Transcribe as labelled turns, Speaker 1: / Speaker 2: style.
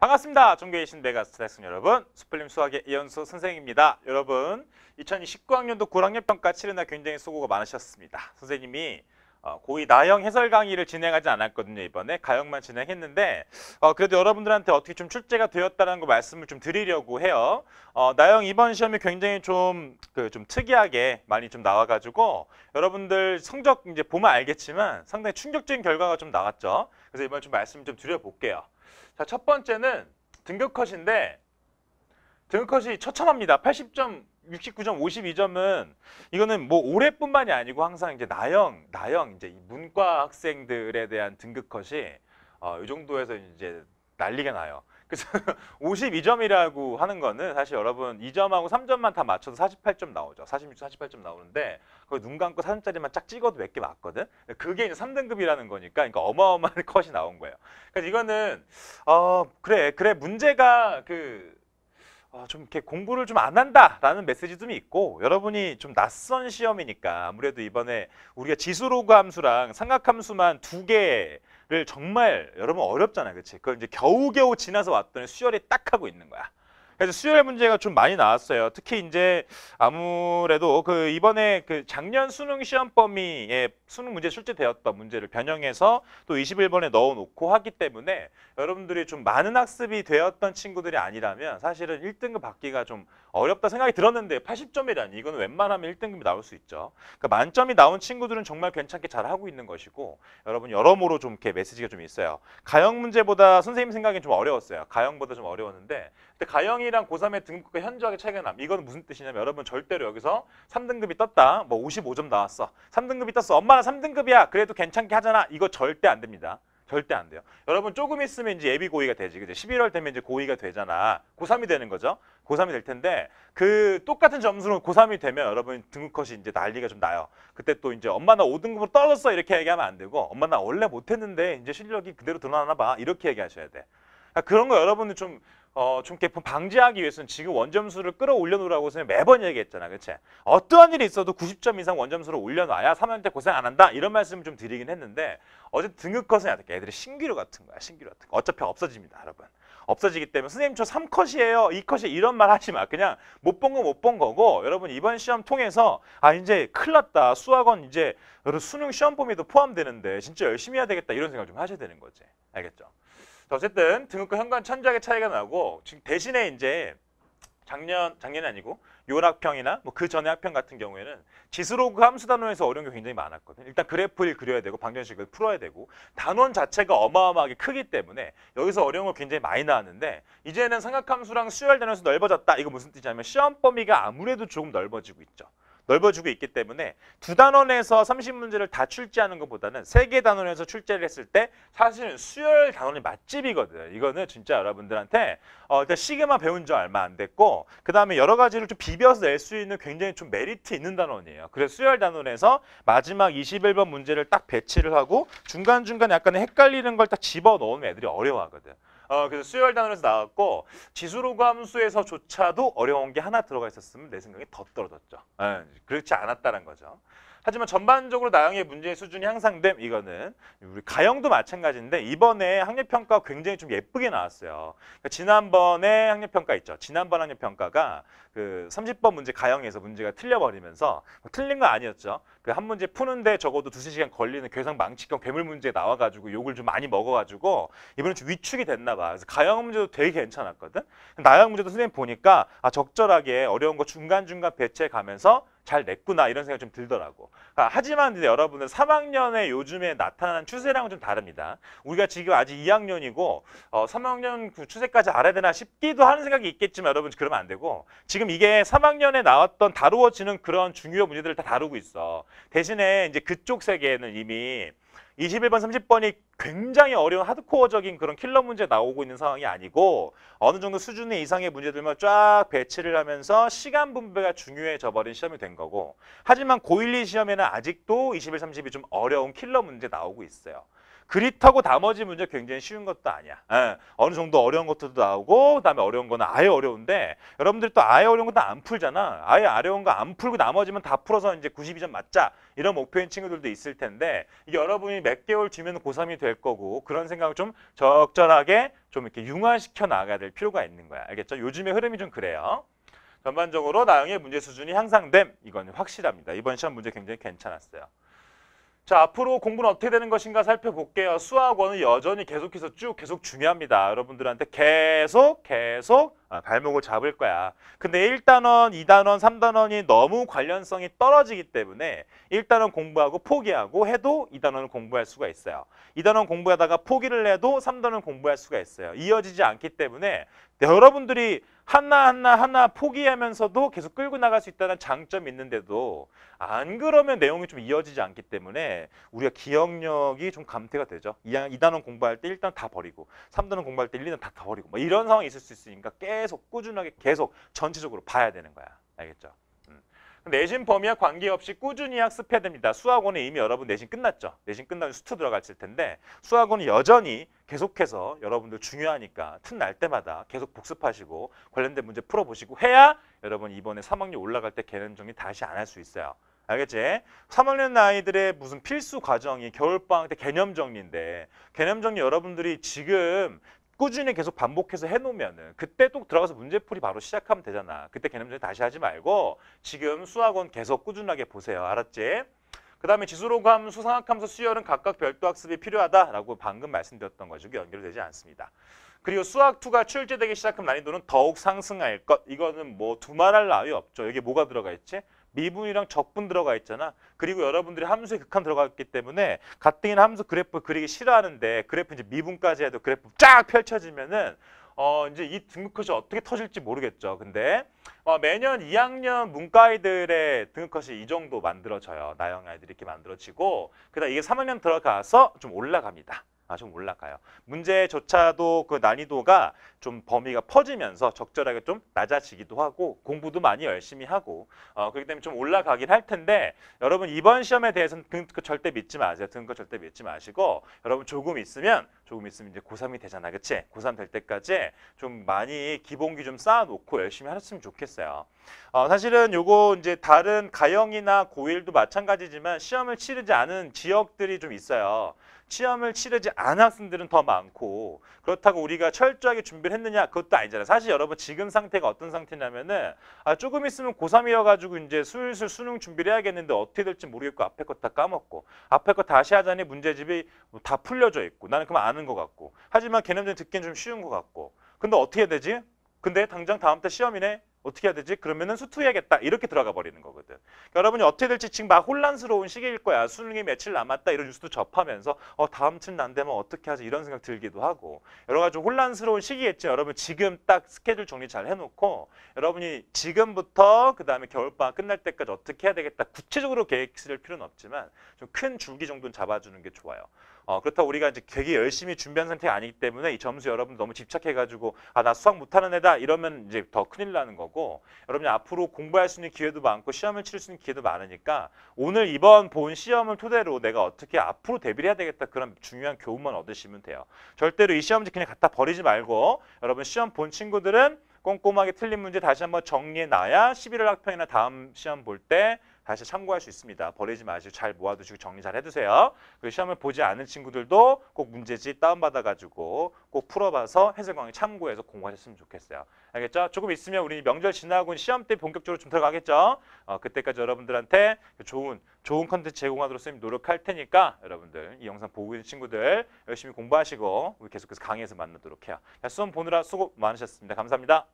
Speaker 1: 반갑습니다. 존경의 신메가스 대승 여러분. 수필림 수학의 이현수 선생입니다. 여러분, 2019학년도 9학년 평가 치르나 굉장히 수고가 많으셨습니다. 선생님이 어, 고이 나영 해설 강의를 진행하지 않았거든요. 이번에 가영만 진행했는데 어, 그래도 여러분들한테 어떻게 좀 출제가 되었다는 거 말씀을 좀 드리려고 해요. 어, 나영 이번 시험이 굉장히 좀 그좀 그 특이하게 많이 좀 나와가지고 여러분들 성적 이제 보면 알겠지만 상당히 충격적인 결과가 좀 나왔죠. 그래서 이번 에좀 말씀 을좀 드려볼게요. 자, 첫 번째는 등급컷인데 등급컷이 처참합니다. 80점, 69점, 52점은 이거는 뭐 올해뿐만이 아니고 항상 이제 나영, 나영 이제 문과 학생들에 대한 등급컷이 어, 이 정도에서 이제 난리가 나요. 그래서 52점이라고 하는 거는 사실 여러분 2점하고 3점만 다 맞춰서 48점 나오죠. 46, 48점 나오는데 그걸 눈 감고 4점짜리만 쫙 찍어도 몇 개 맞거든. 그게 이제 3등급이라는 거니까 그러니까 어마어마한 컷이 나온 거예요. 그러니까 이거는 어 그래 그래 문제가 그 어, 좀 이렇게 공부를 좀 안 한다라는 메시지도 있고 여러분이 좀 낯선 시험이니까 아무래도 이번에 우리가 지수로그 함수랑 삼각함수만 두개 정말 여러분 어렵잖아요. 그치 그걸 이제 겨우겨우 지나서 왔더니 수혈이 딱 하고 있는 거야. 그래서 수요일 문제가 좀 많이 나왔어요. 특히 이제 아무래도 그 이번에 그 작년 수능 시험 범위에 수능 문제 출제되었던 문제를 변형해서 또 21번에 넣어놓고 하기 때문에 여러분들이 좀 많은 학습이 되었던 친구들이 아니라면 사실은 1등급 받기가 좀 어렵다 생각이 들었는데 80점이라니 이건 웬만하면 1등급이 나올 수 있죠. 그러니까 만점이 나온 친구들은 정말 괜찮게 잘 하고 있는 것이고 여러분 여러모로 좀 이렇게 메시지가 좀 있어요. 가형 문제보다 선생님 생각엔 좀 어려웠어요. 가형보다 좀 어려웠는데 근데 가형이랑 고3의 등급과 현저하게 차이가 남. 이건 무슨 뜻이냐면 여러분 절대로 여기서 3등급이 떴다. 뭐 55점 나왔어. 3등급이 떴어. 엄마는 3등급이야. 그래도 괜찮게 하잖아. 이거 절대 안 됩니다. 절대 안 돼요. 여러분 조금 있으면 이제 예비 고의가 되지. 그죠? 11월 되면 이제 고의가 되잖아. 고3이 되는 거죠. 고3이 될 텐데 그 똑같은 점수로 고3이 되면 여러분 등급컷이 이제 난리가 좀 나요. 그때 또 이제 엄마 나 5등급으로 떨어졌어 이렇게 얘기하면 안 되고 엄마 나 원래 못했는데 이제 실력이 그대로 드러나나 봐 이렇게 얘기하셔야 돼. 그러니까 그런 거여러분들좀 어, 좀 개편 방지하기 위해서는 지금 원점수를 끌어올려 놓으라고 선생님 매번 얘기했잖아. 그치? 어떠한 일이 있어도 90점 이상 원점수를 올려놔야 3학년 때 고생 안 한다. 이런 말씀을 좀 드리긴 했는데 어제 등급컷은 어떻게 애들이 신기루 같은 거야. 신기루 같은 거. 어차피 없어집니다. 여러분. 없어지기 때문에 선생님 저 3컷이에요. 2컷이 이런 말 하지 마. 그냥 못본건못본 거고 여러분 이번 시험 통해서 아 이제 큰일 났다. 수학원 이제 수능 시험 범위도 포함되는데 진짜 열심히 해야 되겠다. 이런 생각 좀 하셔야 되는 거지. 알겠죠? 어쨌든 등급과 현관 천작의 차이가 나고 지금 대신에 이제 작년 작년이 아니고 요학평이나 뭐그전에 학평 같은 경우에는 지수로 그 함수 단원에서 어려운 게 굉장히 많았거든요. 일단 그래프를 그려야 되고 방정식을 풀어야 되고 단원 자체가 어마어마하게 크기 때문에 여기서 어려운 걸 굉장히 많이 나왔는데 이제는 삼각함수랑 수열 단원에서 넓어졌다. 이거 무슨 뜻이냐면 시험 범위가 아무래도 조금 넓어지고 있죠. 넓어지고 있기 때문에 두 단원에서 30문제를 다 출제하는 것보다는 세 개 단원에서 출제를 했을 때 사실은 수열 단원이 맛집이거든요. 이거는 진짜 여러분들한테 어, 일단 시계만 배운 줄 알면 안 됐고 그 다음에 여러 가지를 좀 비벼서 낼 수 있는 굉장히 좀 메리트 있는 단원이에요. 그래서 수열 단원에서 마지막 21번 문제를 딱 배치를 하고 중간중간 약간의 헷갈리는 걸 딱 집어넣으면 애들이 어려워하거든. 요 어, 그래서 수열 단원에서 나왔고 지수로 감수해서조차도 어려운 게 하나 들어가 있었으면 내 생각에 더 떨어졌죠. 네, 그렇지 않았다는 거죠. 하지만 전반적으로 나영의 문제의 수준이 향상됨 이거는 우리 가영도 마찬가지인데 이번에 학력평가 굉장히 좀 예쁘게 나왔어요. 그러니까 지난번에 학력평가 있죠. 지난번 학력평가가 그 30번 문제 가영에서 문제가 틀려버리면서 뭐 틀린 거 아니었죠. 그 한 문제 푸는데 적어도 두세 시간 걸리는 괴상 망치형 괴물 문제 나와가지고 욕을 좀 많이 먹어가지고 이번에 좀 위축이 됐나 봐. 그래서 가영 문제도 되게 괜찮았거든. 나영 문제도 선생님 보니까 아 적절하게 어려운 거 중간중간 배치해 가면서 잘 냈구나 이런 생각이 좀 들더라고. 그 하지만 이제 여러분은 3학년에 요즘에 나타난 추세랑은 좀 다릅니다. 우리가 지금 아직 2학년이고 어, 3학년 그 추세까지 알아야 되나 싶기도 하는 생각이 있겠지만 여러분 그러면 안 되고 지금 이게 3학년에 나왔던 다루어지는 그런 중요 문제들을 다 다루고 있어. 대신에 이제 그쪽 세계에는 이미 21번, 30번이 굉장히 어려운 하드코어적인 그런 킬러 문제 나오고 있는 상황이 아니고 어느 정도 수준의 이상의 문제들만 쫙 배치를 하면서 시간 분배가 중요해져 버린 시험이 된 거고 하지만 고1, 2 시험에는 아직도 21, 30이 좀 어려운 킬러 문제 나오고 있어요. 그렇다고 나머지 문제 굉장히 쉬운 것도 아니야. 에, 예. 어느 정도 어려운 것들도 나오고 그다음에 어려운 거는 아예 어려운데 여러분들이 또 아예 어려운 것도 안 풀잖아. 아예 어려운 거 안 풀고 나머지만 다 풀어서 이제 92점 맞자 이런 목표인 친구들도 있을 텐데 이게 여러분이 몇 개월 뒤면 고3이 될 거고 그런 생각을 좀 적절하게 좀 이렇게 융화시켜 나가야 될 필요가 있는 거야. 알겠죠? 요즘에 흐름이 좀 그래요. 전반적으로 나영의 문제 수준이 향상됨 이건 확실합니다. 이번 시험 문제 굉장히 괜찮았어요. 자, 앞으로 공부는 어떻게 되는 것인가 살펴볼게요. 수학원은 여전히 계속해서 쭉 계속 중요합니다. 여러분들한테 계속 계속 아, 발목을 잡을 거야. 근데 1단원, 2단원, 3단원이 너무 관련성이 떨어지기 때문에 1단원 공부하고 포기하고 해도 2단원을 공부할 수가 있어요. 2단원 공부하다가 포기를 해도 3단원 공부할 수가 있어요. 이어지지 않기 때문에 여러분들이 하나 하나 하나 포기하면서도 계속 끌고 나갈 수 있다는 장점이 있는데도 안 그러면 내용이 좀 이어지지 않기 때문에 우리가 기억력이 좀 감퇴가 되죠. 이단원 공부할 때 일단다 버리고 삼단원 공부할 때 일단다 원 버리고 뭐 이런 상황이 있을 수 있으니까 계속 꾸준하게 계속 전체적으로 봐야 되는 거야. 알겠죠? 내신 범위와 관계없이 꾸준히 학습해야 됩니다. 수학원에 이미 여러분 내신 끝났죠. 내신 끝나면 수트 들어갔을 텐데 수학원은 여전히 계속해서 여러분들 중요하니까 틈날 때마다 계속 복습하시고 관련된 문제 풀어보시고 해야 여러분 이번에 3학년 올라갈 때 개념 정리 다시 안 할 수 있어요. 알겠지? 3학년 아이들의 무슨 필수 과정이 겨울방학 때 개념 정리인데 개념 정리 여러분들이 지금 꾸준히 계속 반복해서 해놓으면은 그때 또 들어가서 문제풀이 바로 시작하면 되잖아. 그때 개념전 다시 하지 말고 지금 수학원 계속 꾸준하게 보세요. 알았지? 그 다음에 지수로감, 수상학함수, 수열은 각각 별도 학습이 필요하다라고 방금 말씀드렸던 거죠. 연결되지 않습니다. 그리고 수학2가 출제되기 시작하면 난이도는 더욱 상승할 것. 이거는 뭐 두말할 나위 없죠. 여기 뭐가 들어가 있지? 미분이랑 적분 들어가 있잖아. 그리고 여러분들이 함수에 극한 들어갔기 때문에 가뜩이나 함수 그래프 그리기 싫어하는데 그래프 이제 미분까지 해도 그래프 쫙 펼쳐지면은 어 이제 이 등급컷이 어떻게 터질지 모르겠죠. 근데 어 매년 2학년 문과이들의 등급컷이 이 정도 만들어져요. 나영 아이들이 이렇게 만들어지고 그다음 이게 3학년 들어가서 좀 올라갑니다. 아, 좀 올라가요. 문제조차도 그 난이도가 좀 범위가 퍼지면서 적절하게 좀 낮아지기도 하고 공부도 많이 열심히 하고 어, 그렇기 때문에 좀 올라가긴 할 텐데 여러분 이번 시험에 대해서는 등급 그 절대 믿지 마세요. 등급 그 절대 믿지 마시고 여러분 조금 있으면 조금 있으면 이제 고3이 되잖아. 그치? 고3 될 때까지 좀 많이 기본기 좀 쌓아놓고 열심히 하셨으면 좋겠어요. 어, 사실은 요거 이제 다른 가영이나 고1도 마찬가지지만 시험을 치르지 않은 지역들이 좀 있어요. 시험을 치르지 않은 학생들은 더 많고 그렇다고 우리가 철저하게 준비를 했느냐 그것도 아니잖아요. 사실 여러분 지금 상태가 어떤 상태냐면은 아 조금 있으면 고3이어 가지고 이제 슬슬 수능 준비를 해야겠는데 어떻게 될지 모르겠고 앞에 것 다 까먹고 앞에 거 다시 하자니 문제집이 뭐 다 풀려져 있고 나는 그만 아는 것 같고 하지만 개념적인 듣기엔 좀 쉬운 것 같고 근데 어떻게 해야 되지? 근데 당장 다음 때 시험이네. 어떻게 해야 되지? 그러면은 수투해야겠다. 이렇게 들어가 버리는 거거든. 그러니까 여러분이 어떻게 될지 지금 막 혼란스러운 시기일 거야. 수능이 며칠 남았다. 이런 뉴스도 접하면서 어, 다음 주 난되면 어떻게 하지? 이런 생각 들기도 하고 여러 가지 혼란스러운 시기겠지. 여러분 지금 딱 스케줄 정리 잘 해놓고 여러분이 지금부터 그 다음에 겨울방학 끝날 때까지 어떻게 해야 되겠다. 구체적으로 계획 쓸 필요는 없지만 좀 큰 줄기 정도는 잡아주는 게 좋아요. 어, 그렇다고 우리가 이제 되게 열심히 준비한 상태가 아니기 때문에 이 점수 여러분 너무 집착해가지고 아 나 수학 못하는 애다 이러면 이제 더 큰일 나는 거고 여러분이 앞으로 공부할 수 있는 기회도 많고 시험을 칠수 있는 기회도 많으니까 오늘 이번 본 시험을 토대로 내가 어떻게 앞으로 대비를 해야 되겠다 그런 중요한 교훈만 얻으시면 돼요. 절대로 이 시험지 그냥 갖다 버리지 말고 여러분 시험 본 친구들은 꼼꼼하게 틀린 문제 다시 한번 정리해 놔야 11월 학평이나 다음 시험 볼때 다시 참고할 수 있습니다. 버리지 마시고 잘 모아두시고 정리 잘 해두세요. 그리고 시험을 보지 않은 친구들도 꼭 문제집 다운받아가지고 꼭 풀어봐서 해설 강의 참고해서 공부하셨으면 좋겠어요. 알겠죠? 조금 있으면 우리 명절 지나고 시험 때 본격적으로 좀 들어가겠죠? 어, 그때까지 여러분들한테 좋은 좋은 컨텐츠 제공하도록 선생님 노력할 테니까 여러분들 이 영상 보고 있는 친구들 열심히 공부하시고 우리 계속해서 강의에서 만나도록 해요. 수험 보느라 수고 많으셨습니다. 감사합니다.